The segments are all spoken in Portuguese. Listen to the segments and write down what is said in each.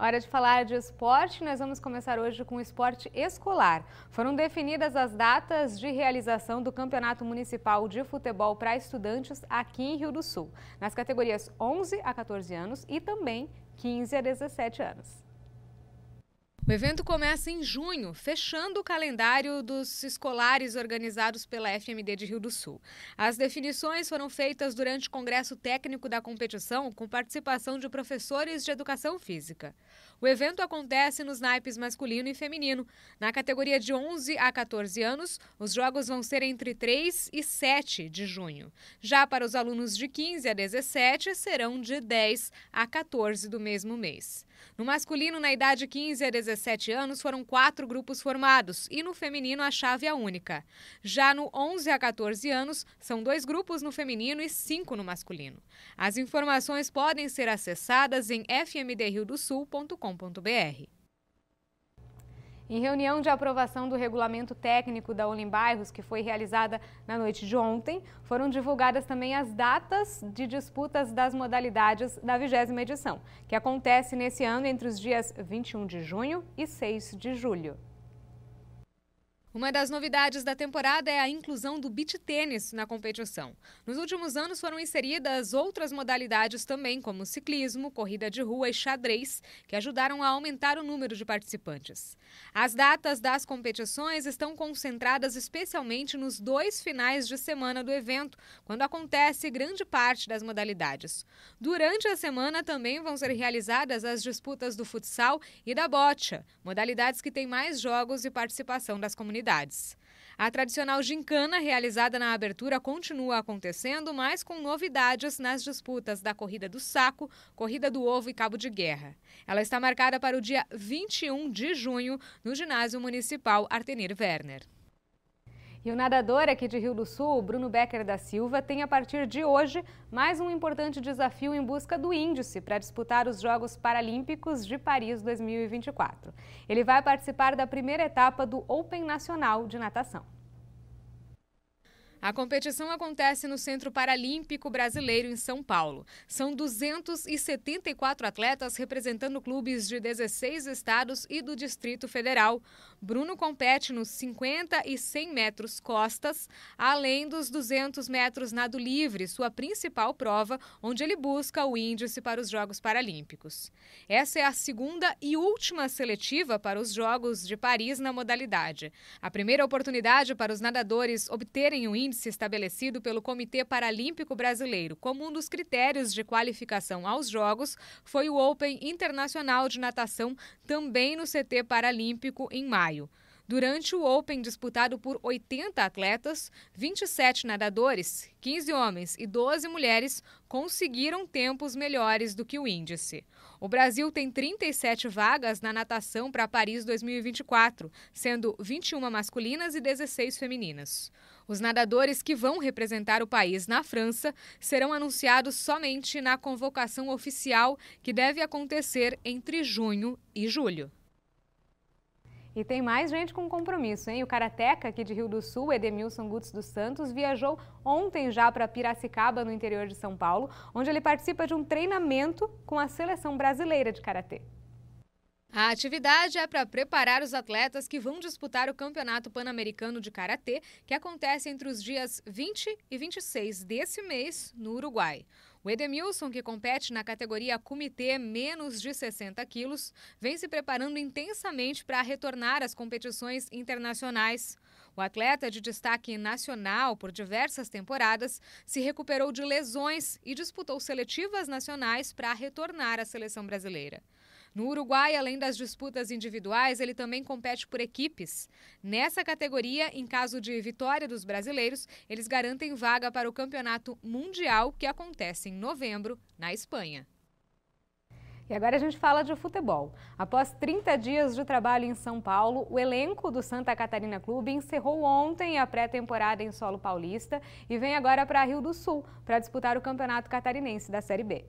Hora de falar de esporte, nós vamos começar hoje com o esporte escolar. Foram definidas as datas de realização do Campeonato Municipal de Futebol para Estudantes aqui em Rio do Sul, nas categorias 11 a 14 anos e também 15 a 17 anos. O evento começa em junho, fechando o calendário dos escolares organizados pela FMD de Rio do Sul. As definições foram feitas durante o Congresso Técnico da competição, com participação de professores de educação física. O evento acontece nos naipes masculino e feminino. Na categoria de 11 a 14 anos, os jogos vão ser entre 3 e 7 de junho. Já para os alunos de 15 a 17, serão de 10 a 14 do mesmo mês. No masculino, na idade 15 a 17 anos, foram quatro grupos formados e no feminino a chave é única. Já no 11 a 14 anos, são dois grupos no feminino e cinco no masculino. As informações podem ser acessadas em fmdriodosul.com.br. Em reunião de aprovação do regulamento técnico da Olim Bairros, que foi realizada na noite de ontem, foram divulgadas também as datas de disputas das modalidades da vigésima edição, que acontece nesse ano entre os dias 21 de junho e 6 de julho. Uma das novidades da temporada é a inclusão do beach tênis na competição. Nos últimos anos foram inseridas outras modalidades também, como ciclismo, corrida de rua e xadrez, que ajudaram a aumentar o número de participantes. As datas das competições estão concentradas especialmente nos dois finais de semana do evento, quando acontece grande parte das modalidades. Durante a semana também vão ser realizadas as disputas do futsal e da bocha, modalidades que têm mais jogos e participação das comunidades comunidades. A tradicional gincana realizada na abertura continua acontecendo, mas com novidades nas disputas da Corrida do Saco, Corrida do Ovo e Cabo de Guerra. Ela está marcada para o dia 21 de junho no Ginásio Municipal Artenir Werner. E o nadador aqui de Rio do Sul, Bruno Becker da Silva, tem a partir de hoje mais um importante desafio em busca do índice para disputar os Jogos Paralímpicos de Paris 2024. Ele vai participar da primeira etapa do Open Nacional de Natação. A competição acontece no Centro Paralímpico Brasileiro, em São Paulo. São 274 atletas representando clubes de 16 estados e do Distrito Federal. Bruno compete nos 50 e 100 metros costas, além dos 200 metros nado livre, sua principal prova, onde ele busca o índice para os Jogos Paralímpicos. Essa é a segunda e última seletiva para os Jogos de Paris na modalidade. A primeira oportunidade para os nadadores obterem o índice índice estabelecido pelo Comitê Paralímpico Brasileiro como um dos critérios de qualificação aos Jogos foi o Open Internacional de Natação, também no CT Paralímpico, em maio durante o Open disputado por 80 atletas, 27 nadadores, 15 homens e 12 mulheres conseguiram tempos melhores do que o índice. O Brasil tem 37 vagas na natação para Paris 2024, sendo 21 masculinas e 16 femininas. Os nadadores que vão representar o país na França serão anunciados somente na convocação oficial, que deve acontecer entre junho e julho. E tem mais gente com compromisso, hein? O Karateca aqui de Rio do Sul, Edemilson Gutz dos Santos, viajou ontem já para Piracicaba, no interior de São Paulo, onde ele participa de um treinamento com a seleção brasileira de karatê. A atividade é para preparar os atletas que vão disputar o Campeonato Pan-Americano de Karatê, que acontece entre os dias 20 e 26 desse mês no Uruguai. O Edemilson, que compete na categoria Comitê menos de 60 quilos, vem se preparando intensamente para retornar às competições internacionais. O atleta de destaque nacional por diversas temporadas se recuperou de lesões e disputou seletivas nacionais para retornar à seleção brasileira. No Uruguai, além das disputas individuais, ele também compete por equipes. Nessa categoria, em caso de vitória dos brasileiros, eles garantem vaga para o Campeonato Mundial que acontece em novembro na Espanha. E agora a gente fala de futebol. Após 30 dias de trabalho em São Paulo, o elenco do Santa Catarina Clube encerrou ontem a pré-temporada em solo paulista e vem agora para Rio do Sul para disputar o Campeonato Catarinense da Série B.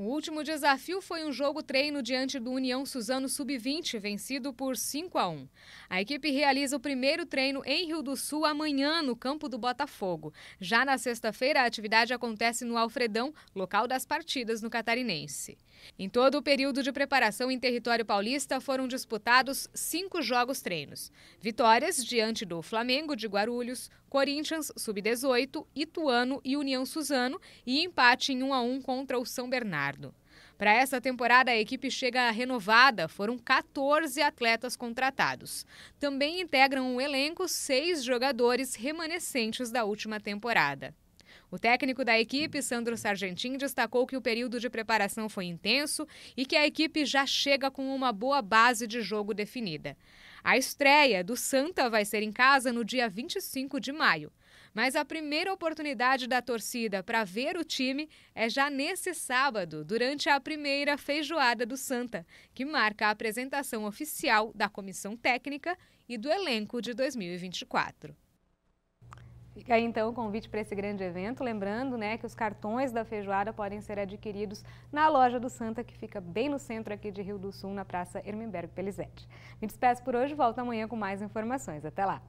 O último desafio foi um jogo treino diante do União Suzano Sub-20, vencido por 5 a 1. A equipe realiza o primeiro treino em Rio do Sul amanhã no campo do Botafogo. Já na sexta-feira, a atividade acontece no Alfredão, local das partidas no Catarinense. Em todo o período de preparação em território paulista, foram disputados cinco jogos treinos. Vitórias diante do Flamengo de Guarulhos, Corinthians, Sub-18, Ituano e União Suzano e empate em 1 a 1 contra o São Bernardo. Leonardo. Para essa temporada, a equipe chega renovada, foram 14 atletas contratados. Também integram o elenco seis jogadores remanescentes da última temporada. O técnico da equipe, Sandro Sargentin, destacou que o período de preparação foi intenso e que a equipe já chega com uma boa base de jogo definida. A estreia do Santa vai ser em casa no dia 25 de maio. Mas a primeira oportunidade da torcida para ver o time é já nesse sábado, durante a primeira feijoada do Santa, que marca a apresentação oficial da comissão técnica e do elenco de 2024. Fica aí então o convite para esse grande evento, lembrando né, que os cartões da feijoada podem ser adquiridos na loja do Santa, que fica bem no centro aqui de Rio do Sul, na Praça Hermenberg Pelizete. Me despeço por hoje, volto amanhã com mais informações. Até lá!